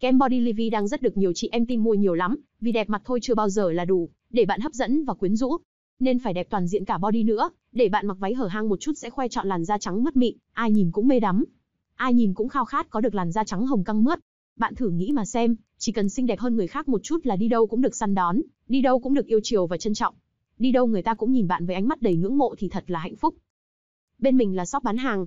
Kem Body Livy đang rất được nhiều chị em tin mua nhiều lắm, vì đẹp mặt thôi chưa bao giờ là đủ, để bạn hấp dẫn và quyến rũ. Nên phải đẹp toàn diện cả body nữa, để bạn mặc váy hở hang một chút sẽ khoe chọn làn da trắng mướt mịn, ai nhìn cũng mê đắm. Ai nhìn cũng khao khát có được làn da trắng hồng căng mướt. Bạn thử nghĩ mà xem, chỉ cần xinh đẹp hơn người khác một chút là đi đâu cũng được săn đón, đi đâu cũng được yêu chiều và trân trọng. Đi đâu người ta cũng nhìn bạn với ánh mắt đầy ngưỡng mộ thì thật là hạnh phúc. Bên mình là shop bán hàng,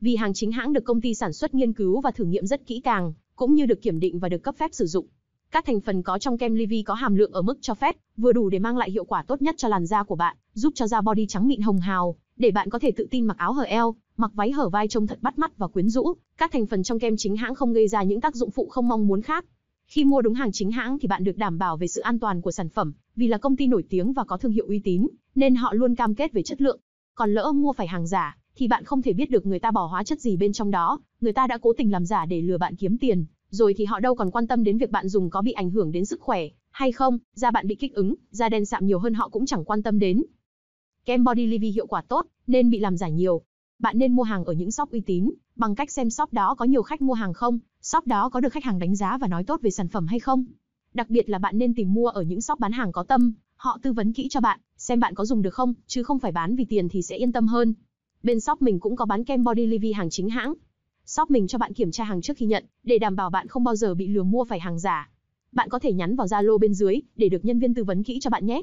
vì hàng chính hãng được công ty sản xuất nghiên cứu và thử nghiệm rất kỹ càng, cũng như được kiểm định và được cấp phép sử dụng. Các thành phần có trong kem Levi có hàm lượng ở mức cho phép, vừa đủ để mang lại hiệu quả tốt nhất cho làn da của bạn, giúp cho da body trắng mịn hồng hào, để bạn có thể tự tin mặc áo hở eo, mặc váy hở vai trông thật bắt mắt và quyến rũ. Các thành phần trong kem chính hãng không gây ra những tác dụng phụ không mong muốn khác. Khi mua đúng hàng chính hãng thì bạn được đảm bảo về sự an toàn của sản phẩm, vì là công ty nổi tiếng và có thương hiệu uy tín, nên họ luôn cam kết về chất lượng. Còn lỡ mua phải hàng giả, thì bạn không thể biết được người ta bỏ hóa chất gì bên trong đó, người ta đã cố tình làm giả để lừa bạn kiếm tiền, rồi thì họ đâu còn quan tâm đến việc bạn dùng có bị ảnh hưởng đến sức khỏe hay không, da bạn bị kích ứng, da đen sạm nhiều hơn họ cũng chẳng quan tâm đến. Kem Body Livy hiệu quả tốt, nên bị làm giả nhiều. Bạn nên mua hàng ở những shop uy tín, bằng cách xem shop đó có nhiều khách mua hàng không, shop đó có được khách hàng đánh giá và nói tốt về sản phẩm hay không. Đặc biệt là bạn nên tìm mua ở những shop bán hàng có tâm, họ tư vấn kỹ cho bạn, xem bạn có dùng được không, chứ không phải bán vì tiền thì sẽ yên tâm hơn. Bên shop mình cũng có bán kem body livy hàng chính hãng. Shop mình cho bạn kiểm tra hàng trước khi nhận, để đảm bảo bạn không bao giờ bị lừa mua phải hàng giả. Bạn có thể nhắn vào Zalo bên dưới để được nhân viên tư vấn kỹ cho bạn nhé.